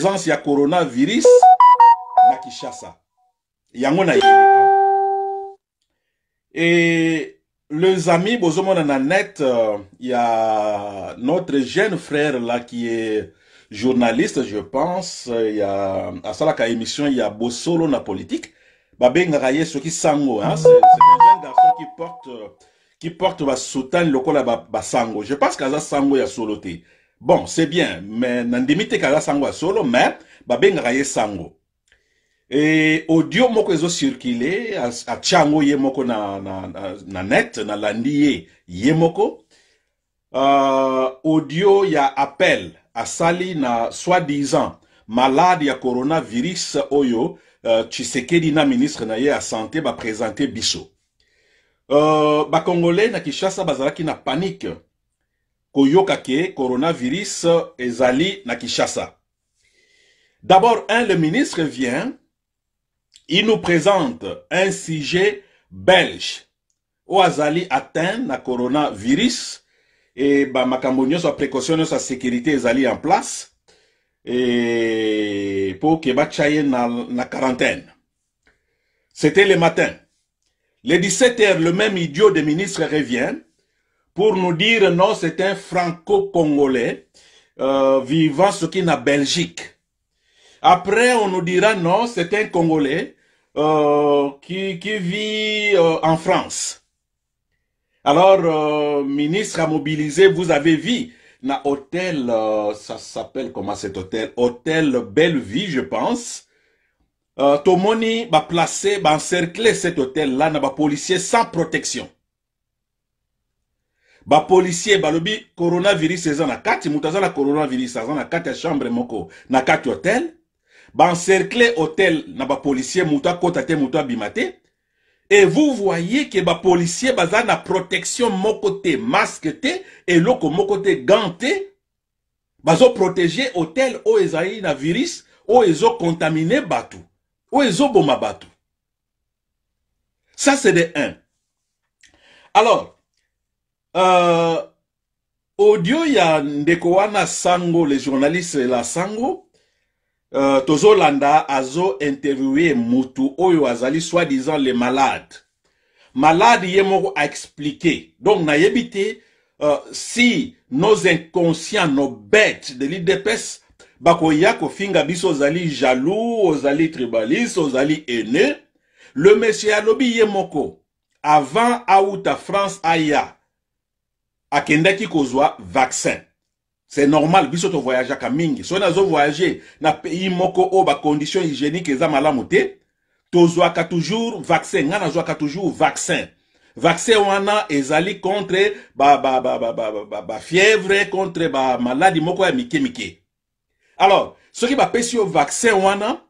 présence a coronavirus na Kishasa. Yango na Et les amis, bozomona na net, il euh, y a notre jeune frère là qui est journaliste, je pense, il y a à ça la émission, il y a Bosolo na politique. Babenga ce qui sango hein, c'est un jeune garçon qui porte euh, qui porte ba soutane local ba, ba sango. Je pense qu'à ça sango ya soloté bon c'est bien mais nandimite tekaka sango solo mais babengaka ye sango Et audio moko ezocircule a tchango ye moko na, na, na, na net na la ye moko Euh, audio ya appel Sali na soi-disant malade ya coronavirus oyo euh, tshisekedi na ministre na ye a santé présenté biso euh, Ba congolais na kinshasa bazalaki na panique koyokake coronavirus ezali na Kinshasa. D'abord, un, le ministre vient, il nous présente un sujet belge. O azali atteint na coronavirus et ba a précautionné sa sécurité ezali en place et pour que ba na na quarantaine. C'était le matin. Les 17 h le même idiot des ministres revient pour nous dire non, c'est un franco-congolais euh, vivant ce qui est en Belgique. Après, on nous dira non, c'est un Congolais euh, qui, vit euh, en France. Alors, ministre à mobiliser, vous avez vu, na hôtel, ça s'appelle comment cet hôtel Hôtel Belle je pense. Tomoni va placer, va encercler cet hôtel-là, na policier sans protection ba balobi coronavirus eza na kati Mutaza aza na coronavirus saison na chambre moko na kati hotel bancercle hotel na policier muta kota te muta bimate. et vous voyez que ba baza na protection moko te masquée et loko moko te ganté bazo protéger hotel o ezali na virus oyo ezokontamine bato oyo ezoboma bato ça c'est de 1 alors Uh, audio ya ndeko wana sango le journaliste la sango tozo euh, tozolanda azo interviewer mutu oyo azali soi-disant le malade malade ye a expliqué donc na yebite euh, si nos inconscients nos bêtes de l'idps bakoya finga biso zali jaloux ozali tribaliste ozali ene le monsieur alobi yemoko avant france aya akendaki kozwa vaccin c'est normal biso tovoyageaka mingi soki nazovoyage na pays moko oyo bacondition hygiénique eza malamu te tozwaka toujours vaccin ngai nazwaka toujours vaccin vaccin wana ezali contre bafièvre contre bamaladi moko ya mike mike alors soki bapesi yo vaccin wana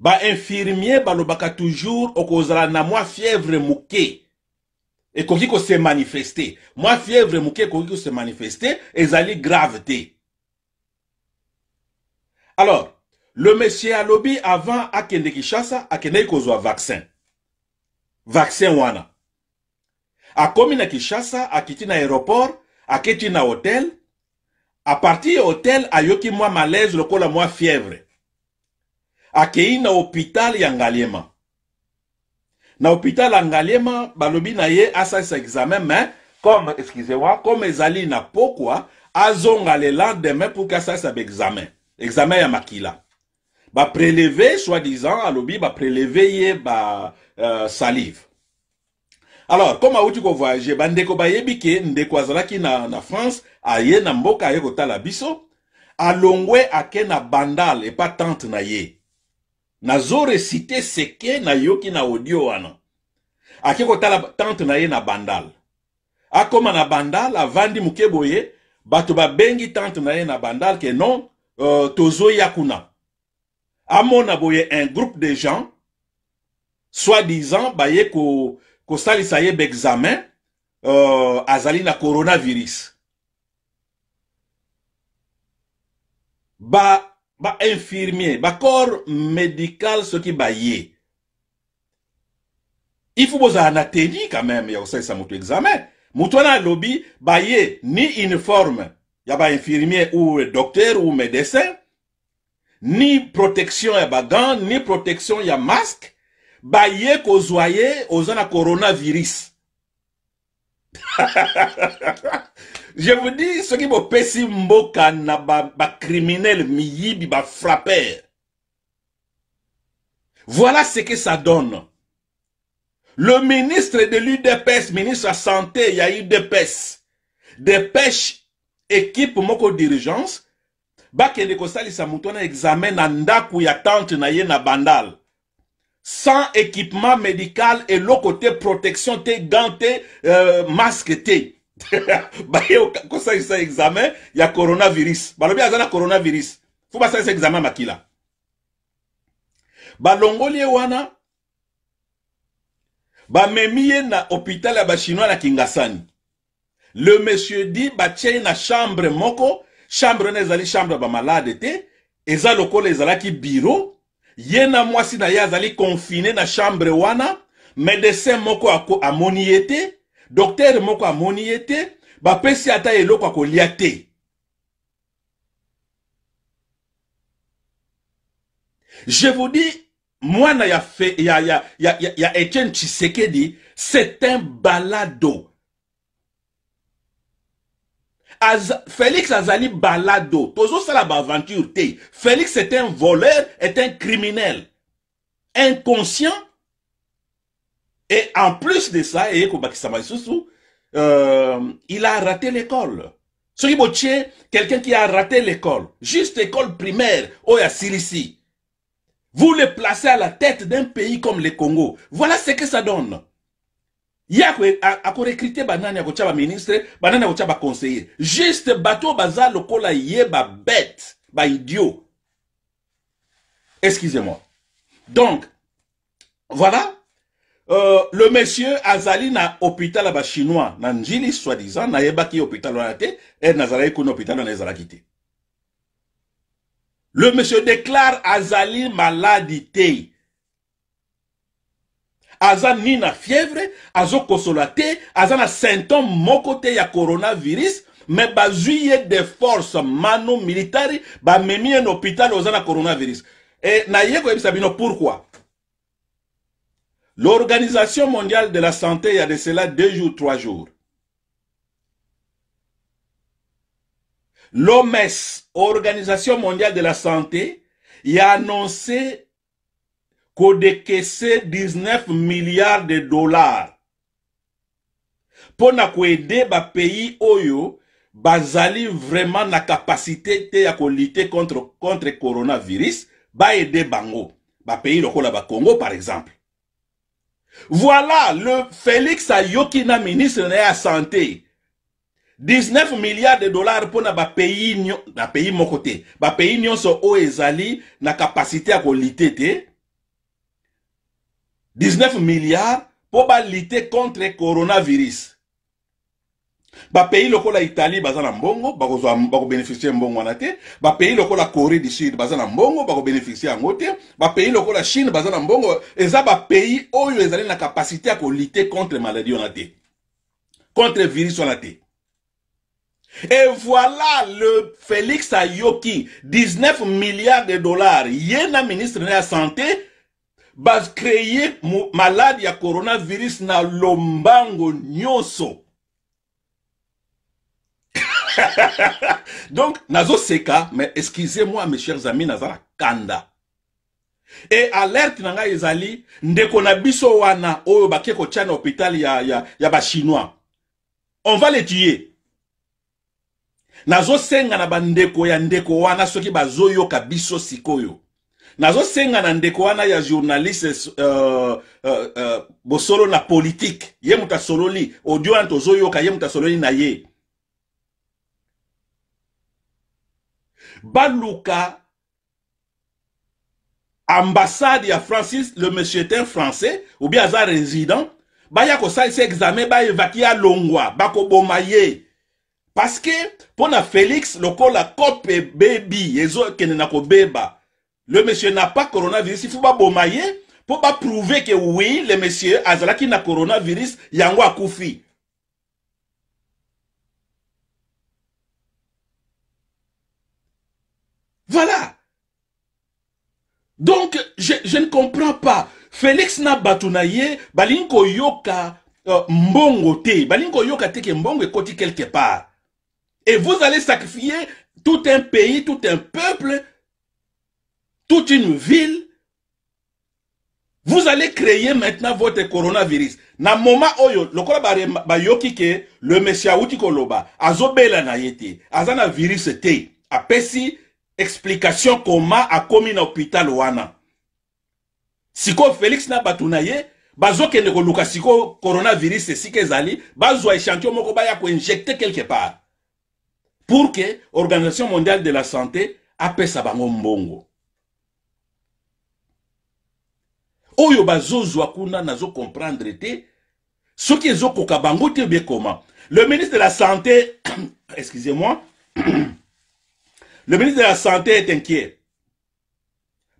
bainfirmier balobaka toujours okozala na mwa fièvre moke Et Moi fièvre fièvre fievre moke ekoki manifesté. et grave gravité alors le monsieur lobby avant akende kinshasa akendeki kozwa vaccin vaccin wana A na Kishasa, akiti na aéroport a na A partir hôtel a yoki moi malaise le lokola moi fièvre akei na hôpital ya na hôpital angaliema balobi na ye sa examen mais comme excusez-moi comme ezali na pokwa azonga le lendemain pour ke ça baexamen examen ya makila prélever soi-disant alobi prélever ye ba euh, salive alors comme awuti kovoyage bandeko bayebi ke ndeko azalaki na, na france aye na mboka aye kotala biso alongwe ake na bandal pas tante na ye recite seke yoki na audio wana ake kotala tante na ye na bandal akoma na bandal avandi moke boye bato babengi tante na ye na bandal ke non euh, tozoya kuna amona boye un groupe de gens soi-disant baye kosalisa ko ye baexamen euh, azali na coronavirus ba bainfirmier bacorps médical soki baye Il vous faut en atelier quand même il y ça, un examen lobby, lobby n'y baye ni uniforme pas infirmier ou docteur ou médecin ni protection eh, a gants, ni protection y a masque baye n'y aux pas de coronavirus je vous dis ce qui m'a bopesi mboka na bacriminel ba miyibi frappeur. voilà ce que ça donne le ministre de l'UDPS, ministre de la Santé, il y a eu des pêches. Des équipe moko dirigeance, bakende kosalisa moto examen na ndako ya tante na ye na bandal sans équipement médical et eloko côté protection te gant te euh, masque te baye sa examen ya coronavirus balobi a na coronavirus fo sa examen makila balongoli ye wana Ba memiye na hôpital ya bachinois na kingasani le monsieur dit bah na chambre moko chambre nezali ezali chambre ya malade te eza lokola ezalaki biro ye na mwasi na ye azali na chambre wana médecin moko amoni ye docteur moko amoni ye te bapesi ata eloko akolia te je vous dis moi, il y a Etienne Tshisekedi c'est un balado Az, Félix azali balado Félix est un voleur est un criminel inconscient et en plus de ça euh, il a raté l'école qui quelqu'un qui a raté l'école juste école primaire oh, a asilisii vous les placez à la tête d'un pays comme le Congo. Voilà ce que ça donne. Il y a recruté banani a ministre, banani a kochaba conseiller. Juste bateau bazar lokola ye ba bête, ba idiot. Excusez-moi. Donc, voilà. Euh, le monsieur azali na hôpital ba chinois na soi-disant na yebaki hôpital et nazalaki kuna hôpital wana quitté. Le monsieur déclare Azali maladité. Azani n'a fièvre Azo kosolate, aza na symptôme ya coronavirus mais y forces de force mano militari bas un hôpital où il coronavirus Et naye koyebisa sabino pourquoi l'organisation mondiale de la santé a de cela deux jours trois jours l'OMS, Organisation mondiale de la santé, y a annoncé qu'on décaissait 19 milliards de dollars pour pays pays pays oyo bazali vraiment la capacité de lutter contre, contre coronavirus aider bango pays lokola Congo par exemple voilà le félix ayoki ministre de la santé 19 milliards de dollars pour na pays na pays mon côté ba pays nyonso o ezali na capacité à coliter 19 milliards pour lutter contre coronavirus ba pays la Italie bazana bongo, mbongo bakozwa bako bénéficier mbongo wana te ba pays Corée du Sud bazana na mbongo bako bénéficier yango te ba pays la Chine bazana na mbongo eza ba pays oyo ezali na capacité à lutter contre maladie contre te contre virus et voilà le Félix Ayoki, 19 milliards de dollars. Yena ministre de la Santé, bas créé malade à coronavirus na lombango nyoso. Donc, nazo seka, mais excusez-moi mes chers amis, nazara kanda. Et alerte nanga ezali, ndeko na biso wana, oyo bakeko Tchan, hôpital ya, ya, ya ba chinois. On va les tuer. nazosenga na bandeko ya ndeko wana soki bazoyoka biso sikoyo nazosenga na ndeko wana ya journaliste uh, uh, uh, bosolo na politike ye moto asololi audio wana tozoyoka ye moto asololi na ye baluka ambassade ya francis le monsietin français ou bien aza résident baya kosalisa examen baevaki alongwa bakoboma ye que que, na felix lokola kope yezo kenena na kobeba le monsieur na pas coronavirus il faut pas bomayer, pour pas prouver que oui le monsieur qui na coronavirus yango kufi. voilà donc je, ne comprends pas félix na pas na yoka, balinko yoka euh, mbongo te balingi yoka te ke mbongo quelque part et vous allez sacrifier tout un pays, tout un peuple, toute une ville. Vous allez créer maintenant votre coronavirus. Na moma oyo, lokola ba yoki ke le messia uti koloba, azobela na yete, azana virus te. Apesi explication comment a komi na hôpital wana. Siko Félix na batunaye, bazokende koluka siko coronavirus esika ezali, a échantillon moko ya ko injecter quelque part pour que l'Organisation mondiale de la santé ça bango mbongo oyo bazozwa kuna nazo comprendre te qui ezokoka bango te bien comment le ministre de la santé excusez-moi le ministre de la santé est inquiet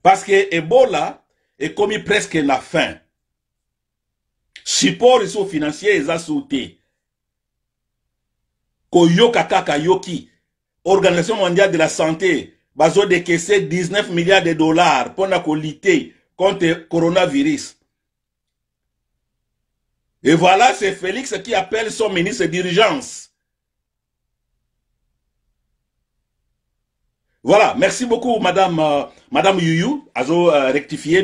parce que Ebola est commis presque la fin support et financier ont sauté koyoka kaka yoki organisation mondiale de la santé décaissé 19 milliards de dollars pour lutter contre le coronavirus et voilà c'est félix qui appelle son ministre d'urgence Voilà, merci beaucoup madame euh, madame Yuyu, azo euh, rectifier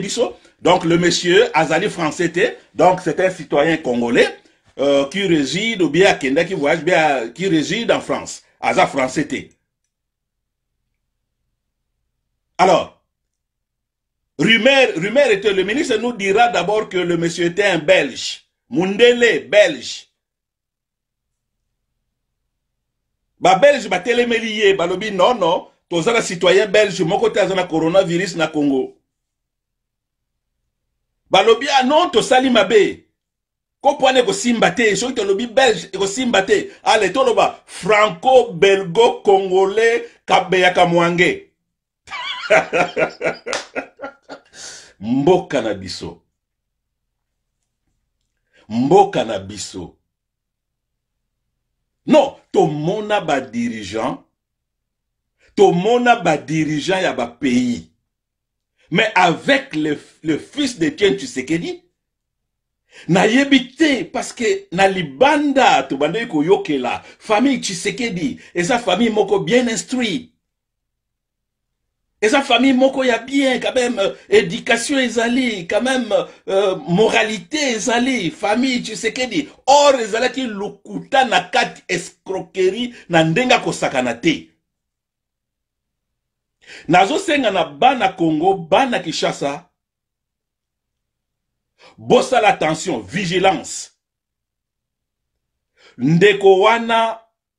Donc le monsieur Azali Français donc c'est un citoyen congolais euh, qui réside, ou bien à Kenda qui voyage, bien qui réside en France. Aza France était. Alors, rumeur, rumeur était le ministre, nous dira d'abord que le monsieur était un Belge. Mundele, Belge. Ba Belge, ba télémélié, ba lobi, non, non. Tozala citoyen belge, mon côté un coronavirus na Congo. Ba non, ah non, tosali mabe kopo wana ekosimba te soki tolobi belge ekosimba Allez, ale toloba franco belgo congolais kabeyaka mwange mboka na biso mboka na biso non to mona y dirigeant ya pays. mais avec le, le fils de tien tu dit nayebi te parceke na libanda tobandeli koyokela famille tshisekedi eza famille moko bien instruit eza famille moko ya bien quand même euh, éducation ezali quand même euh, moralité ezali famille tshisekedi or ezalaki lokuta na kati escroquerie na ndenge akosakana te nazosenga na bana congo bana kinshasa Bossa l'attention, vigilance ndeko wana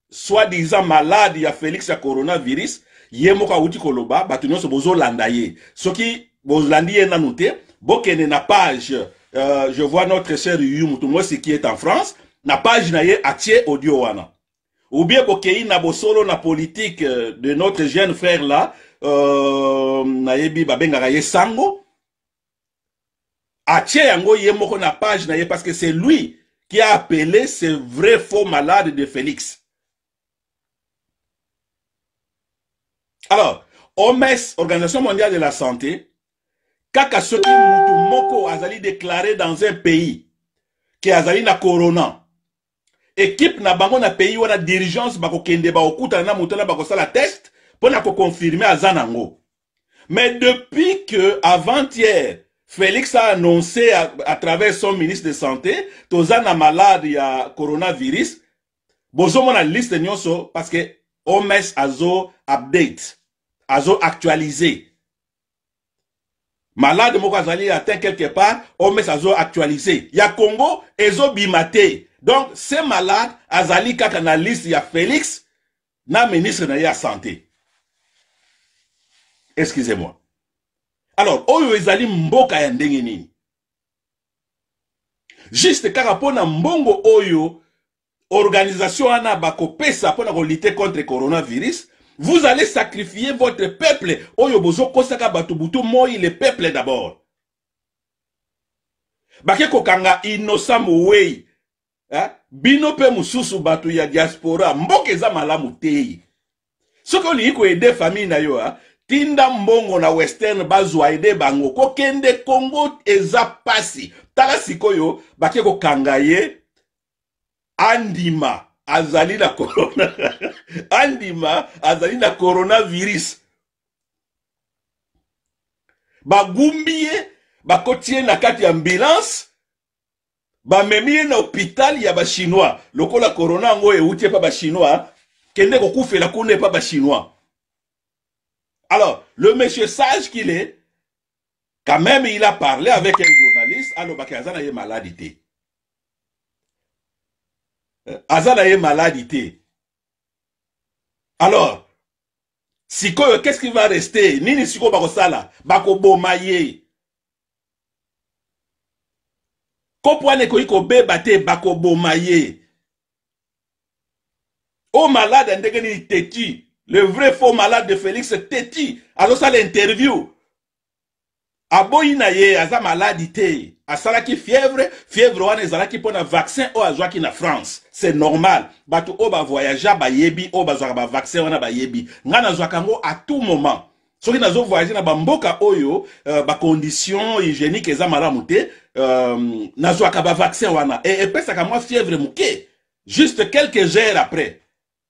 soi-disant malade ya felix ya coronavirus Yemoka moko awuti koloba batunyo nyonso bozolanda ye soki bozolandi ye nanu bokene na page euh, je vois notre cher yu mutu qui est en france na page na ye atie audio wana ou bien bokei na bosolo na politique euh, de notre jeune frère là euh, Benga babenga ye sango atie yango yemoko ko na page na ye parce que c'est lui qui a appelé ce vrai faux malade de Félix. Alors, OMS, Organisation mondiale de la santé, kaka soki Moutou moko azali déclaré dans un pays qui azali na corona. Équipe na bango na pays na dirigeance bako kende ba okuta na bako sala test pour na ko confirmer azanango. Mais depuis que avant-hier Félix a annoncé à, à travers son ministre de santé toza na malade ya coronavirus bozomona liste nyonso parce que omes azo update azo actualiser malade moko azali atteint quelque part omes azo actualiser ya congo ezobima te donc ce malade azali kaka na liste ya félix na ministre na ye ya santé excusez-moi alors oyo ezali mboka ya ndenge nini juste kaka mpona mbongo oyo organisation wana bakopesa mpona kolite contre coronavirus vous allez sacrifier votre peuple oyo bozokosaka bato butu moi le peuple d'abord bake kokanga innocent mowei bino mpe mosusu bato ya diaspora mboka eza malamu te soki olingi koede famille na yo tinda mbongo na western bazwa ede bango kokende congo eza pasi tala sikoyo bake kokanga ye andima azali na corona andima azali na coronavirus bagumbi ye bakoti ye na kati ya ambulance bamemi ye na hôpital ya bachinois lokola corona yango euti epa bachinois kende kokufela kuna epa bachinois Alors, le monsieur sage qu'il est, quand même, il a parlé avec un journaliste, alors ah Bakazana est maladité. Euh, Azana est maladité. Alors, sikoyo qu'est-ce qui va rester nini sikoyo Bako Sala, Bako Bomaye. wana ekoki kobeba Bako bakoboma ye o oh, malade ndenge teti. Le vrai faux malade de Félix Teti. Alors ça l'interview. aboyina ye aza maladi la qui fièvre fièvre qui ki a vaccin oyo azwaki na france c'est normal oba ba yebi, ou ba zwa vaccin vaccin, wana yebi. Nana nazwaka kango a tout moment soki nazovoyage na bamboka oyo euh, ba condition hygiénique eza malamu te euh, ba vaccin wana e ka mwa fièvre mouke. juste quelques heures après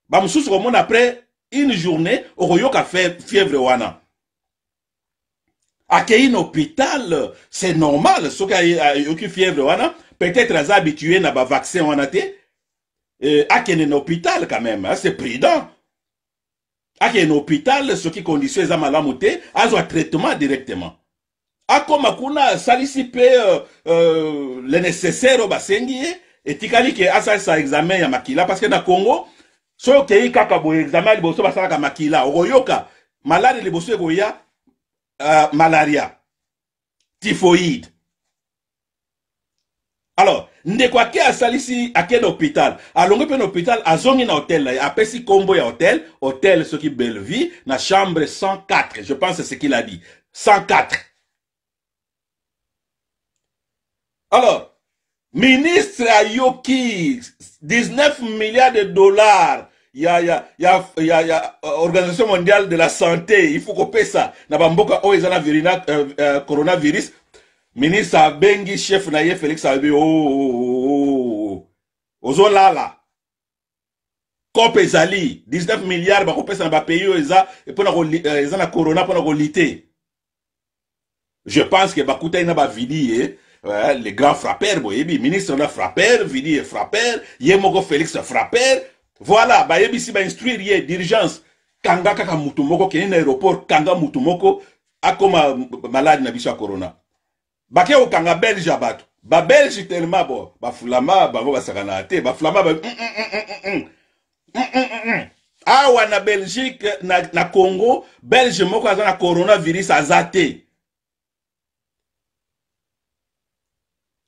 bamosusu komona après une journée fait fièvre wana A Un hôpital c'est normal qui a une fièvre wana peut-être à habitué na vaccin wana te à euh, hôpital quand même hein, c'est prudent à un hôpital qui condition eza malamu a un traitement directement A kuna asalisi mpe euh, euh, le nécessaire oyo basengi ye que ke asalisa examen ya makila parce que na congo soki il kaka bo examen ya liboso basalaka makila bo yoka, liboso ya uh, malaria typhoïde alors ne sali asalisi ake na hôpital À mpe na hôpital azongi na hôtel Après, apesi nkombo ya hôtel hôtel soki vie, na chambre 104 je pense c'est ce qu'il a dit 104 alors ministre ayoki 19 milliards de dollars y a, y a, y a, y a, y a euh, organisation mondiale de la santé il faut kopesa na bamboka oyo oh, eza na virina, uh, uh, coronavirus ministre abengi chef na ye félix abi oh oh, oh, oh, oh, ozolala cop ezali 19 milliards bakopesa na bapays oyo eza euh, eza na corona mpona kolite je pense ke bakutani na bavidi ye eh? le grand frapper boyebi ministre na frapper vidi e frapper ye moko félix frapper voilà bayebisi bainstruire ye d'urgence kanga kaka mutu moko kende na aéroport kanga mutu moko akoma malade na biso ya corona bake kokanga belge ya bato babelge telema bo bafulama bango basakana te bafulama ba... Mm mm mm, mm -mm -mm awa na belgique na, na congo belge moko aza na coronavirus aza te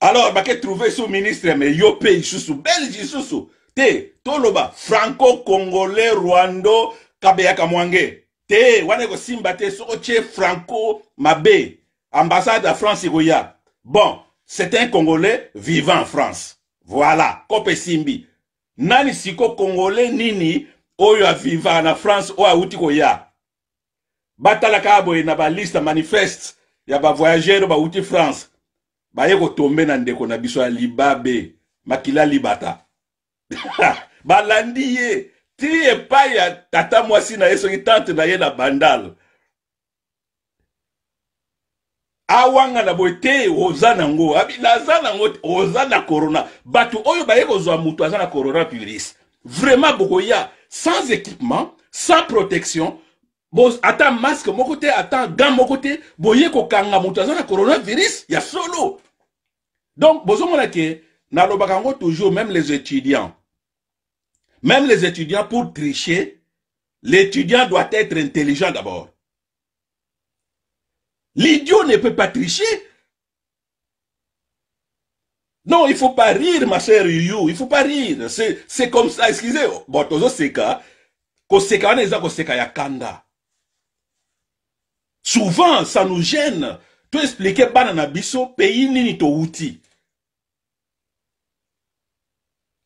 alors bake trouve sous ministre me yo mpe lisusu belge lisusu te toloba franco congolais rwando kabeyaka mwange te wana ekosimba te soko tie franco mabe ambassade ya france ekoya bon c'est un congolais vivant en france voilà kope esimbi nani siko congolais nini oyo avivaka na france oyo awuti koya batalaka boye na baliste manifeste ya bavoyageur oyo bawuti france baye kotombe na ndeko na biso ya libabe makila libata balandi ye ti epai ya tata mwasi na ye tante na bandal awanga na boye te oza nango naza nango oza na corona batu oyo baye kozwa moto aza na virus vraiment bokoya sans équipement sans protection bo ata masque moko te ata gant moko te boye kokanga moto aza na virus ya solo donc bozomona ke nalobaka yango toujours même les étudiants même les étudiants, pour tricher, l'étudiant doit être intelligent d'abord. L'idiot ne peut pas tricher. Non, il ne faut pas rire, ma chère Yuyu. il ne faut pas rire. C'est comme ça, excusez. Bon, tout Souvent, ça nous gêne. Tu expliquer bana na biso, pays nini to outil.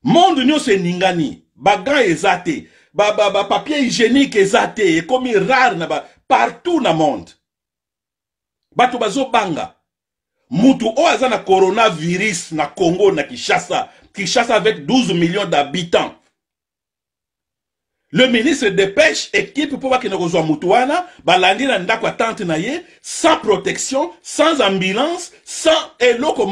monde c'est n'ingani bagan ba, ba papier hygiénique exaté, commis il rare na ba, partout na monde Batu bazobanga mutu o aza na coronavirus na congo na Kishasa, Kishasa avec 12 millions d'habitants le ministre de équipe pour pour ne reçoit wana balandi na ndako tante na ye sans protection sans ambulance sans eloko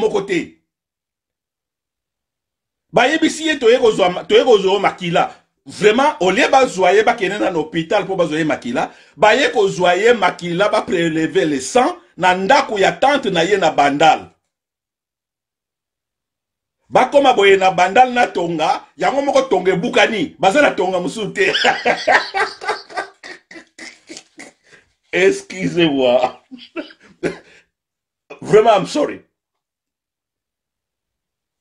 bayebisi ye toye kozwa yo makila vraiment au lieu bazwa ye bakende na hôpital pour bazwa ye makila baye kozwa ye makila prélever le sang na ndako ya tante na ye na bandal koma boye na bandal na tonga yango moko tonge bukani baza na tonga mosusu excusez-moi vraiment i'm sorry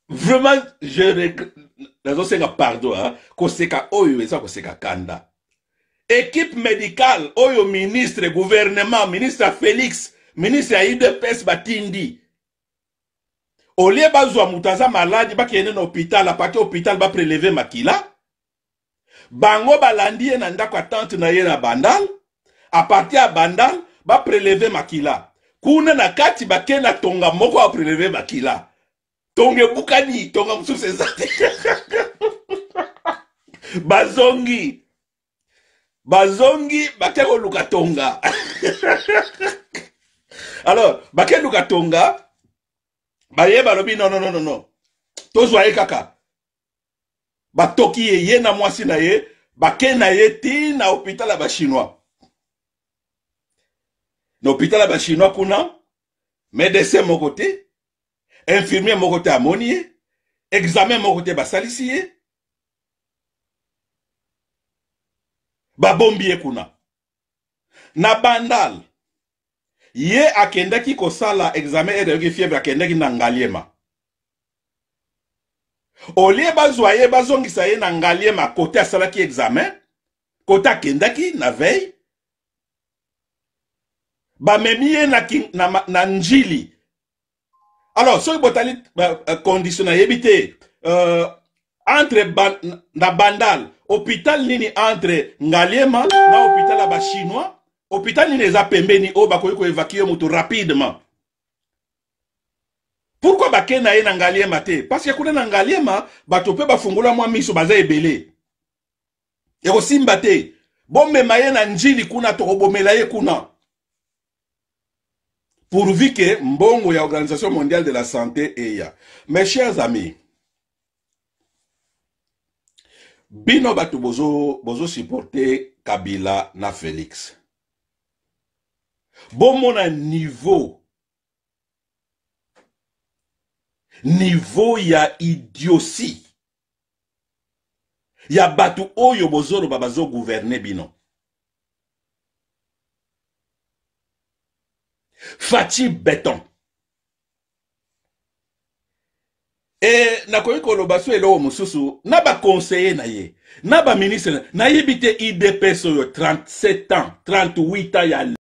vraiment je nazosenga pardon hein? koseka oyo eza koseka kanda ekipe médicale oyo ministre gouvernement ministre ya félix ministre ya udps batindi olie bazwa moto aza maladi bakende na hôpital apake hôpital bapreleve makila bango balandi ye na ndako ya tante na ye na bandal apartir ya bandal bapreleve makila kuna na kati bakenda tonga moko bapreleve makila tongebukani tonga mosusu eza te bazongi bazongi bake koluka tonga alors bake luka tonga baye balobi non, non, non, non, non. tozwa ye kaka batoki ye ye na mwasi na ye bake na ye ti na hôpital ya bachinois na hôpital ya bachinois kuna médecin moko te infirmier moko te amoni ye examen moko te basalisi ye babombi ye kuna na bandal ye akendaki kosala examen ezalaki fievre akendaki na ngaliema olie bazwa ye bazongisa ye na ngaliema kote asalaki examen kote akendaki na veille bamemi ye na, na, na njili alors soki botali euh, condition nayebi te euh, entre na bandal hôpital nini entre ngaliema na hôpital ya bachinois hôpital nini eza pembeni oyo bakoki koévacue moto rapidement pourkui bake na ye na ngaliema te parce que kuna na ngaliema bato mpe bafungola mwa miso baza ebele ekosimba te bomema ye na njili kuna tokobomela ye kuna pourvu que mbongo a l'Organisation mondiale de la santé mes chers amis bino batu bozo, bozo kabila na félix mon niveau niveau ya idiotie, ya bozo oyo babazo gouverner bino faci beton e nakoki koloba so eloko mosusu na bakonseye na ye na baministre nayebi te idps oyo 37 ans 38 ans ya